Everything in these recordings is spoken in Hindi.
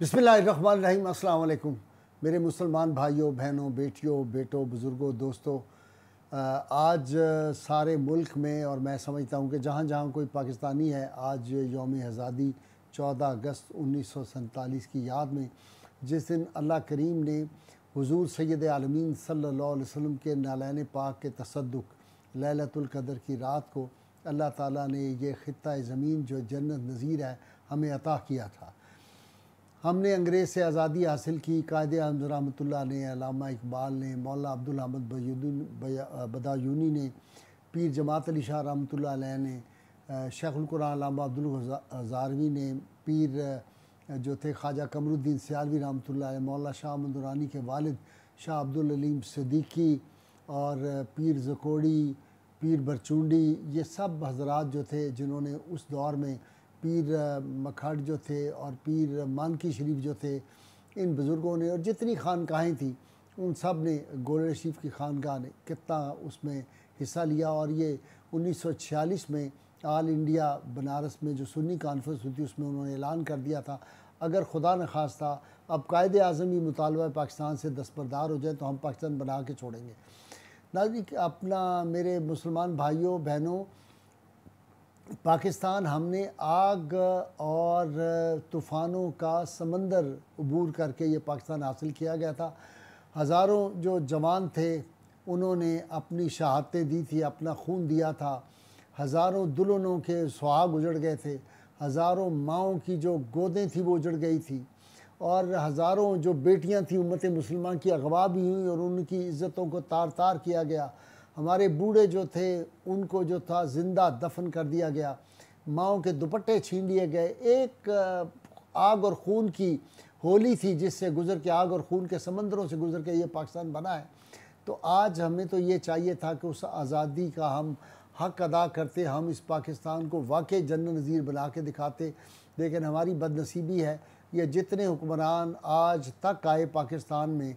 बिसमीम अल्लाम मेरे मुसलमान भाइयों बहनों बेटियों बेटों बुज़ुर्गों दोस्तों आज सारे मुल्क में और मैं समझता हूँ कि जहाँ जहाँ कोई पाकिस्तानी है आज योम आज़ादी 14 अगस्त उन्नीस की याद में जिस दिन अल्लाह करीम ने हुजूर सैद आलमीन सल्लल्लाहु अलैहि वसल्लम के नालैन पाक के तसदुक ललतुल्कदर की रात को अल्लाह ताला ने यह ख़त्ता ज़मीन जो जन्नत नज़ीर है हमें अता किया था हमने अंग्रेज़ से आज़ादी हासिल की कायद आजम रमत ने अलामा इकबाल ने मौला अब्दुल हमद बदायूनी ने पीर जमात अली शाह रहमत ने शेखुलकुरान अब्दुल हजारवी ने पीर जो थे ख्वाजा कमरुद्दीन सियालवी रमत मौला शाह मंदुरानी के वालिद शाह अब्दुल अलीम सदीकी और पीर जकोड़ी पीर बरचूंडी ये सब हजरात जो थे जिन्होंने उस दौर में पीर मखाड़ जो थे और पीर मानकी शरीफ जो थे इन बुज़ुर्गों ने और जितनी खानकाहें थी उन सब ने गोल शरीफ की खानकाह ने कितना उसमें हिस्सा लिया और ये 1946 में आल इंडिया बनारस में जो सुन्नी कॉन्फ्रेंस हुई थी उसमें उन्होंने ऐलान कर दिया था अगर खुदा न खास था अब कायद अजम ही मुतालबा पाकिस्तान से दस्तरदार हो जाए तो हम पाकिस्तान बना के छोड़ेंगे नाजिक अपना मेरे मुसलमान भाइयों बहनों पाकिस्तान हमने आग और तूफ़ानों का समंदर अबूर करके ये पाकिस्तान हासिल किया गया था हज़ारों जो जवान थे उन्होंने अपनी शहादतें दी थी अपना खून दिया था हज़ारों दुल्हनों के सुहाग उजड़ गए थे हज़ारों माओं की जो गोदें थी वो उजड़ गई थी और हज़ारों जो बेटियां थी उम्मत मुसलमान की अगवा भी हुई और उनकी इज़्ज़तों को तार तार किया गया हमारे बूढ़े जो थे उनको जो था ज़िंदा दफन कर दिया गया माओ के दुपट्टे छीन लिए गए एक आग और खून की होली थी जिससे गुज़र के आग और खून के समंदरों से गुज़र के ये पाकिस्तान बना है तो आज हमें तो ये चाहिए था कि उस आज़ादी का हम हक अदा करते हम इस पाकिस्तान को वाकई जन्न नज़ीर बना के दिखाते लेकिन हमारी बदनसीबी है ये जितने हुक्मरान आज तक आए पाकिस्तान में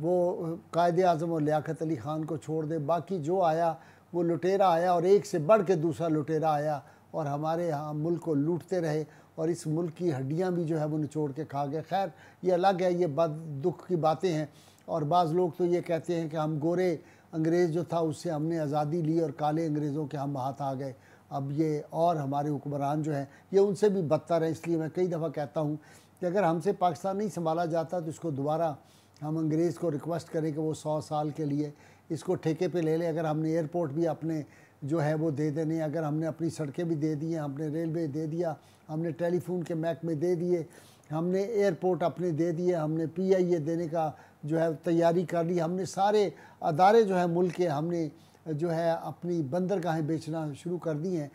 वो कायद अजम और लियाकत अली ख़ान को छोड़ दे बाकी जो आया वो लुटेरा आया और एक से बढ़ के दूसरा लुटेरा आया और हमारे यहाँ मुल्क को लूटते रहे और इस मुल्क की हड्डियाँ भी जो है वो निचोड़ के खा गए खैर ये अलग है ये बद दुख की बातें हैं और बाज़ लोग तो ये कहते हैं कि हम गोरे अंग्रेज़ जो था उससे हमने आज़ादी ली और काले अंग्रेज़ों के हम हाथ आ गए अब ये और हमारे हुक्मरान जो हैं ये उनसे भी बदतर हैं इसलिए मैं कई दफ़ा कहता हूँ कि अगर हमसे पाकिस्तान नहीं संभाला जाता तो इसको दोबारा हम अंग्रेज़ को रिक्वेस्ट करें कि वो सौ साल के लिए इसको ठेके पे ले लें अगर हमने एयरपोर्ट भी अपने जो है वो दे देने अगर हमने अपनी सड़कें भी दे दी हैं हमने रेलवे दे दिया हमने टेलीफोन के महकमे दे दिए हमने एयरपोर्ट अपने दे दिए हमने पीआईए देने का जो है तैयारी कर ली हमने सारे अदारे जो है मुल्क के हमने जो है अपनी बंदरगाहें बेचना शुरू कर दी हैं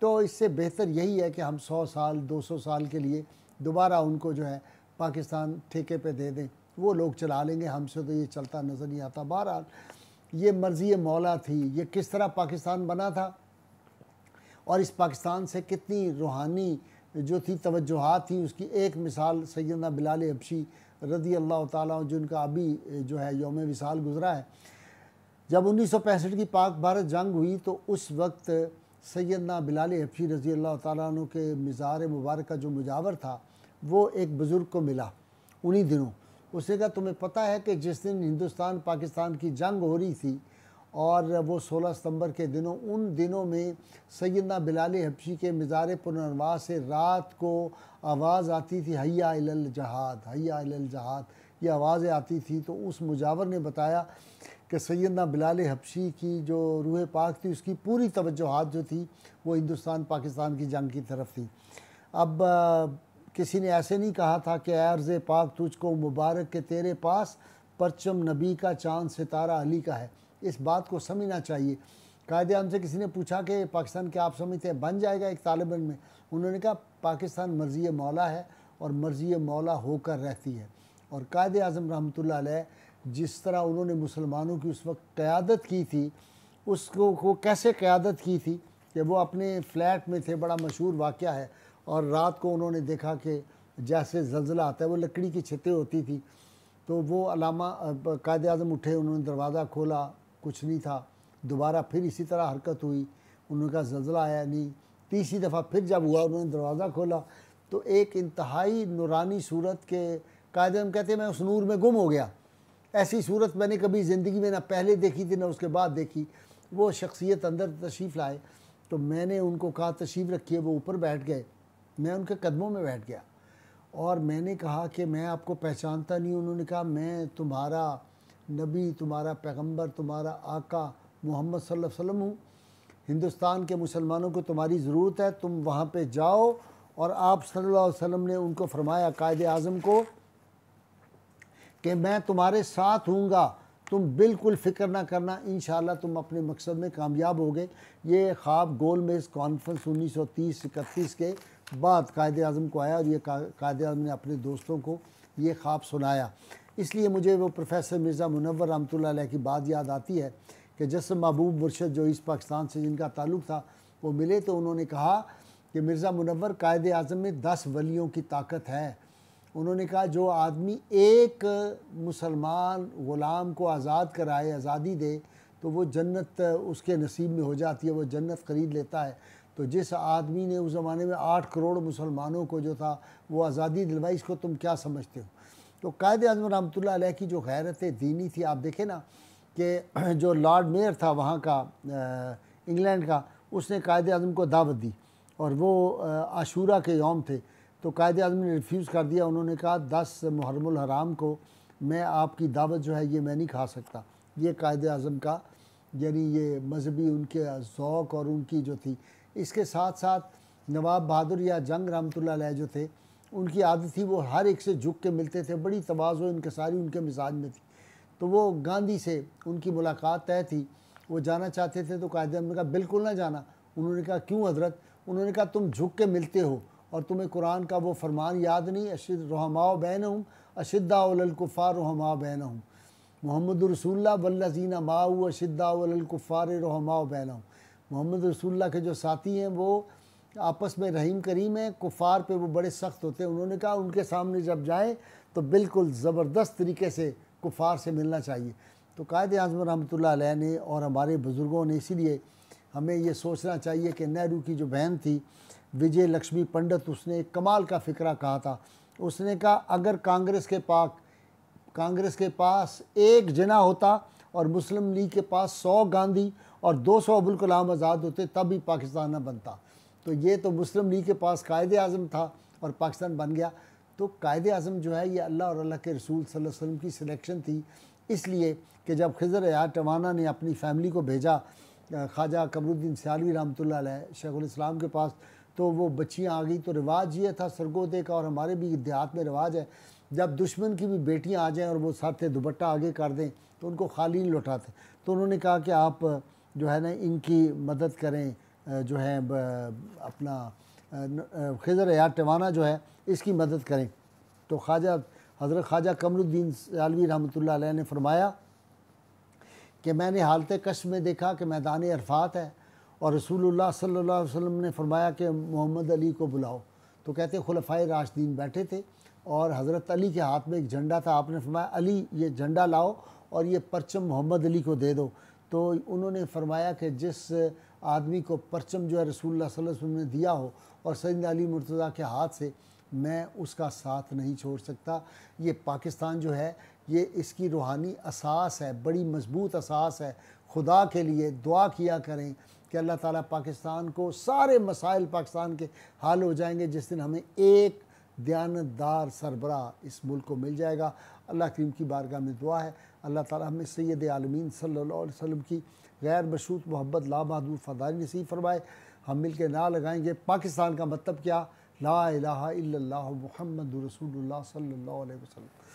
तो इससे बेहतर यही है कि हम सौ साल दो सौ साल के लिए दोबारा उनको जो है पाकिस्तान ठेके पर दे दें वो लोग चला लेंगे हमसे तो ये चलता नज़र नहीं आता बहरहाल ये मर्ज़ी मौला थी ये किस तरह पाकिस्तान बना था और इस पाकिस्तान से कितनी रूहानी जो थी तवज्जोहत थी उसकी एक मिसाल सैदना बिलाल अबशी रदी अल्लाह तुम जिनका अभी जो है योम विसाल गुज़रा है जब उन्नीस सौ पैंसठ की पाक भारत जंग हुई तो उस वक्त सैदना बिलाल हबशी रजी अल्लाह तुम के मज़ार मुबारक का जो मुजावर था वो एक बुज़ुर्ग को मिला उन्हीं दिनों उसने का तुम्हें पता है कि जिस दिन हिंदुस्तान पाकिस्तान की जंग हो रही थी और वो 16 सितंबर के दिनों उन दिनों में सैदना बिलाल हबशी के मज़ार पुनर्वास से रात को आवाज़ आती थी हैया जहाद हैया जहाद ये आवाज़ें आती थी तो उस मुजावर ने बताया कि सैदना बिलाल हबशी की जो रूह पाक थी उसकी पूरी तवज्जोहात जो थी वो हिंदुस्तान पाकिस्तान की जंग की तरफ थी अब किसी ने ऐसे नहीं कहा था कि अर्ज़ पाक तुझको मुबारक के तेरे पास परचम नबी का चांद सितारा अली का है इस बात को समझना चाहिए कायदे आम से किसी ने पूछा कि पाकिस्तान क्या आप समझते हैं बन जाएगा एक तालिबान में उन्होंने कहा पाकिस्तान मर्जी मौला है और मर्जी मौला होकर रहती है और कायद अजम रहमत जिस तरह उन्होंने मुसलमानों की उस वक्त क़्यादत की थी उसको को कैसे क़्यादत की थी कि वो अपने फ्लैट में थे बड़ा मशहूर वाक़ है और रात को उन्होंने देखा कि जैसे जल्जला आता है वो लकड़ी की छतें होती थी तो वो अलामा कायद अजम उठे उन्होंने दरवाज़ा खोला कुछ नहीं था दोबारा फिर इसी तरह हरकत हुई उन्होंने कहा जल्जला आया नहीं तीसरी दफ़ा फिर जब हुआ उन्होंने दरवाज़ा खोला तो एक इंतहाई नुरानी सूरत के कायद अजम कहते मैं उस नूर में गुम हो गया ऐसी सूरत मैंने कभी ज़िंदगी में ना पहले देखी थी ना उसके बाद देखी वो शख्सियत अंदर तशरीफ़ लाए तो मैंने उनको कहा तशरीफ़ है वो ऊपर बैठ गए मैं उनके कदमों में बैठ गया और मैंने कहा कि मैं आपको पहचानता नहीं उन्होंने कहा मैं तुम्हारा नबी तुम्हारा पैगंबर तुम्हारा आका मोहम्मद सल्लल्लाहु अलैहि वसल्लम हूँ हिंदुस्तान के मुसलमानों को तुम्हारी ज़रूरत है तुम वहाँ पे जाओ और आप सल्लल्लाहु अलैहि वसल्लम ने उनको फरमाया कायद आज़म को कि मैं तुम्हारे साथ हूँगा तुम बिल्कुल फ़िक्र ना करना इन तुम अपने मकसद में कामयाब हो गए ये ख्वाब गोल मेज़ कॉन्फ्रेंस उन्नीस सौ तीस इकतीस के बाद कायद अजम को आया और ये कायद अजम ने अपने दोस्तों को ये ख्वाब सुनाया इसलिए मुझे वो प्रोफेसर मिर्ज़ा मुनवर रमत की बात याद आती है कि जस महबूब मुर्शद जो इस पाकिस्तान से जिनका ताल्लुक था वो मिले तो उन्होंने कहा कि मिर्ज़ा मुनवर कायद अजम में दस वलियों की ताकत है उन्होंने कहा जो आदमी एक मुसलमान ग़ुलाम को आज़ाद कराए आज़ादी दे तो वो जन्नत उसके नसीब में हो जाती है वो जन्नत ख़रीद लेता है तो जिस आदमी ने उस ज़माने में आठ करोड़ मुसलमानों को जो था वो आज़ादी दिलवाई इसको तुम क्या समझते हो तो कायद अजम रमत की जो गैरत दीनी थी आप देखें ना कि जो लॉर्ड मेयर था वहाँ का इंग्लैंड का उसने कायद अजम को दावत दी और वो आशूरा के यौम थे तो कायद अजम ने रिफ्यूज़ कर दिया उन्होंने कहा दस मुहरम हराम को मैं आपकी दावत जो है ये मैं नहीं खा सकता ये कायद अजम का यानी ये मजहबी उनके ओक़ और उनकी जो थी इसके साथ साथ नवाब बहादुर या जंग रहमतुल्ल जो थे उनकी आदत थी वो हर एक से झुक के मिलते थे बड़ी तोज़ो इनकसारी उनके मिजाज में थी तो वो गांधी से उनकी मुलाकात तय थी वो जाना चाहते थे तो कायदे ने कहा बिल्कुल ना जाना उन्होंने कहा क्यों हजरत उन्होंने कहा तुम झुक के मिलते हो और तुम्हें कुरान का वो फरमान याद नहीं अशद रहमा बैन हूँ अशद्दाकुफ़ार रहमा बैन हूँ मोहम्मद रसूल वल्लजीना माऊ अशद्दाकुफ़ार रहमा बैन हूँ मोहम्मद रसुल्ला के जो साथी हैं वो आपस में रहीम करीम हैं कुफार पे वो बड़े सख्त होते हैं उन्होंने कहा उनके सामने जब जाएं तो बिल्कुल ज़बरदस्त तरीके से कुफार से मिलना चाहिए तो कायद अजम रहमत ने और हमारे बुज़ुर्गों ने इसीलिए हमें ये सोचना चाहिए कि नेहरू की जो बहन थी विजय लक्ष्मी पंडित उसने एक कमाल का फ़िक्रा कहा था उसने कहा अगर कांग्रेस के पाक कांग्रेस के पास एक जना होता और मुस्लिम लीग के पास सौ गांधी और दो सौ अबुल कलाम आज़ाद होते तब भी पाकिस्तान ना बनता तो ये तो मुस्लिम लीग के पास कायद अज़म था और पाकिस्तान बन गया तो कायद अज़म जो है ये अल्लाह और अल्लाह के रसूल वसम की सिलेक्शन थी इसलिए कि जब खजर यार टवाना ने अपनी फैमिली को भेजा ख्वाजा कमरुद्दीन सियालवी शेख इस्लाम के पास तो वो बच्चियाँ आ गई तो रिवाज ये था सरगोदे का और हमारे भी देहात में रिवाज है जब दुश्मन की भी बेटियाँ आ जाएँ और वो साथ दुपट्टा आगे कर दें तो उनको खाली नहीं लौटाते तो उन्होंने कहा कि आप जो है ना इनकी मदद करें जो है अपना खजर या टवाना जो है इसकी मदद करें तो ख्वाजा हज़रत ख्वाजा कमरुद्दीन आलवी रहमत ने फरमाया कि मैंने हालत कश में देखा कि मैदान अरफात है और रसूलुल्लाह सल्लल्लाहु अलैहि वसल्लम ने फरमाया कि मोहम्मद अली को बुलाओ तो कहते खुलफाए राशदीन बैठे थे और हज़रत अली के हाथ में एक झंडा था आपने फरमाया अली ये झंडा लाओ और ये परचम मोहम्मद अली को दे दो तो उन्होंने फरमाया कि जिस आदमी को परचम जो है रसूलुल्लाह सल्लल्लाहु अलैहि वसल्लम ने दिया हो और सैद अली मुर्तज़ा के हाथ से मैं उसका साथ नहीं छोड़ सकता ये पाकिस्तान जो है ये इसकी रूहानी असास है बड़ी मजबूत असास है खुदा के लिए दुआ किया करें कि अल्लाह ताला पाकिस्तान को सारे मसाइल पाकिस्तान के हल हो जाएंगे जिस दिन हमें एक दयानतदार सरबरा इस मुल्क को मिल जाएगा अल्लाह करीम की बारगाह में दुआ है अल्लाह ताला हमें सैद आलमीन सल्लल्लाहु अलैहि वसल्लम की गैर मशरूत मोहब्बत ला लामहदूद फ़दारी नसीब फरमाए हम मिल के ना लगाएंगे पाकिस्तान का मतलब क्या ला इलाहा इल्लल्लाह मुहम्मद रसूलुल्लाह सल्लल्लाहु अलैहि वसल्लम